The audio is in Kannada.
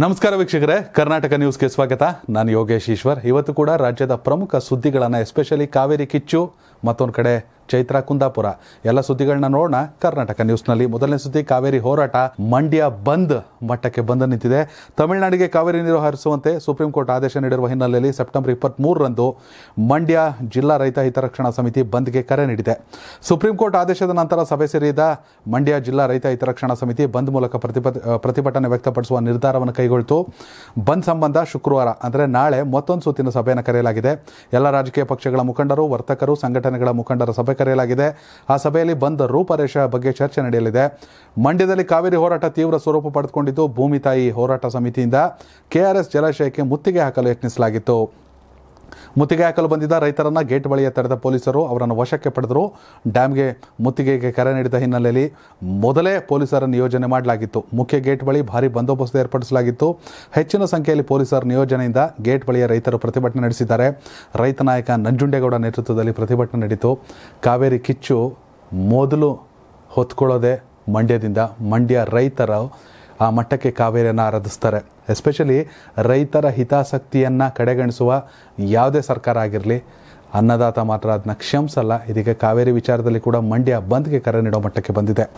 ನಮಸ್ಕಾರ ವೀಕ್ಷಕರೇ ಕರ್ನಾಟಕ ನ್ಯೂಸ್ಗೆ ಸ್ವಾಗತ ನಾನು ಯೋಗೇಶ್ ಈಶ್ವರ್ ಇವತ್ತು ಕೂಡ ರಾಜ್ಯದ ಪ್ರಮುಖ ಸುದ್ದಿಗಳನ್ನು ಎಸ್ಪೆಷಲಿ ಕಾವೇರಿ ಕಿಚ್ಚು ಮತ್ತೊಂದು ಕಡೆ ಚೈತ್ರ ಕುಂದಾಪುರ ಎಲ್ಲ ಸುದ್ದಿಗಳನ್ನ ನೋಡೋಣ ಕರ್ನಾಟಕ ನ್ಯೂಸ್ನಲ್ಲಿ ಮೊದಲನೇ ಸುದ್ದಿ ಕಾವೇರಿ ಹೋರಾಟ ಮಂಡ್ಯ ಬಂದ್ ಮಟ್ಟಕ್ಕೆ ಬಂದು ನಿಂತಿದೆ ತಮಿಳುನಾಡಿಗೆ ಕಾವೇರಿ ನೀರು ಹರಿಸುವಂತೆ ಸುಪ್ರೀಂ ಕೋರ್ಟ್ ಆದೇಶ ನೀಡಿರುವ ಹಿನ್ನೆಲೆಯಲ್ಲಿ ಸೆಪ್ಟೆಂಬರ್ ಇಪ್ಪತ್ತ್ಮೂರರಂದು ಮಂಡ್ಯ ಜಿಲ್ಲಾ ರೈತ ಹಿತರಕ್ಷಣಾ ಸಮಿತಿ ಬಂದ್ಗೆ ಕರೆ ನೀಡಿದೆ ಸುಪ್ರೀಂ ಕೋರ್ಟ್ ಆದೇಶದ ನಂತರ ಸಭೆ ಸೇರಿದ ಮಂಡ್ಯ ಜಿಲ್ಲಾ ರೈತ ಹಿತರಕ್ಷಣಾ ಸಮಿತಿ ಬಂದ್ ಮೂಲಕ ಪ್ರತಿಭಟನೆ ವ್ಯಕ್ತಪಡಿಸುವ ನಿರ್ಧಾರವನ್ನು ಕೈಗೊಳ್ಳಿತು ಬಂದ್ ಸಂಬಂಧ ಶುಕ್ರವಾರ ಅಂದರೆ ನಾಳೆ ಮತ್ತೊಂದು ಸುತ್ತಿನ ಸಭೆಯನ್ನು ಕರೆಯಲಾಗಿದೆ ಎಲ್ಲ ರಾಜಕೀಯ ಪಕ್ಷಗಳ ಮುಖಂಡರು ವರ್ತಕರು ಸಂಘಟನೆಗಳ ಮುಖಂಡರ ಸಭೆ ಕರೆಯಲಾಗಿದೆ ಆ ಸಭೆಯಲ್ಲಿ ಬಂದ್ ರೂಪರೇಷ ಬಗ್ಗೆ ಚರ್ಚೆ ನಡೆಯಲಿದೆ ಮಂಡ್ಯದಲ್ಲಿ ಕಾವೇರಿ ಹೋರಾಟ ತೀವ್ರ ಸ್ವರೂಪ ಪಡೆದುಕೊಂಡಿದೆ ಮಾಡಿದ್ದು ಭೂಮಿ ತಾಯಿ ಹೋರಾಟ ಸಮಿತಿಯಿಂದ ಕೆಆರ್ಎಸ್ ಜಲಾಶಯಕ್ಕೆ ಮುತ್ತಿಗೆ ಹಾಕಲು ಯತ್ನಿಸಲಾಗಿತ್ತು ಮುತ್ತಿಗೆ ಹಾಕಲು ಬಂದಿದ್ದ ರೈತರನ್ನು ಗೇಟ್ ಬಳಿಯ ತಡೆದ ಪೊಲೀಸರು ಅವರನ್ನು ವಶಕ್ಕೆ ಪಡೆದರು ಡ್ಯಾಮ್ಗೆ ಮುತ್ತಿಗೆಗೆ ಕರೆ ನೀಡಿದ ಹಿನ್ನೆಲೆಯಲ್ಲಿ ಮೊದಲೇ ಪೊಲೀಸರ ನಿಯೋಜನೆ ಮಾಡಲಾಗಿತ್ತು ಮುಖ್ಯ ಗೇಟ್ ಬಳಿ ಭಾರಿ ಬಂದೋಬಸ್ತ್ ಏರ್ಪಡಿಸಲಾಗಿತ್ತು ಹೆಚ್ಚಿನ ಸಂಖ್ಯೆಯಲ್ಲಿ ಪೊಲೀಸರ ನಿಯೋಜನೆಯಿಂದ ಗೇಟ್ ಬಳಿಯ ರೈತರು ಪ್ರತಿಭಟನೆ ನಡೆಸಿದ್ದಾರೆ ರೈತ ನಾಯಕ ನಂಜುಂಡೇಗೌಡ ನೇತೃತ್ವದಲ್ಲಿ ಪ್ರತಿಭಟನೆ ನಡೆಯಿತು ಕಾವೇರಿ ಕಿಚ್ಚು ಮೊದಲು ಹೊತ್ಕೊಳ್ಳೋದೆ ಮಂಡ್ಯದಿಂದ ಮಂಡ್ಯ ರೈತರ ಆ ಮಟ್ಟಕ್ಕೆ ಕಾವೇರಿಯನ್ನು ಆರಾಧಿಸ್ತಾರೆ ಎಸ್ಪೆಷಲಿ ರೈತರ ಹಿತಾಸಕ್ತಿಯನ್ನು ಕಡೆಗಣಿಸುವ ಯಾವುದೇ ಸರ್ಕಾರ ಆಗಿರಲಿ ಅನ್ನದಾತ ಮಾತ್ರ ಅದನ್ನ ಕ್ಷಮಿಸಲ್ಲ ಇದೀಗ ಕಾವೇರಿ ವಿಚಾರದಲ್ಲಿ ಕೂಡ ಮಂಡ್ಯ ಬಂದ್ಗೆ ಕರೆ ನೀಡೋ ಮಟ್ಟಕ್ಕೆ ಬಂದಿದೆ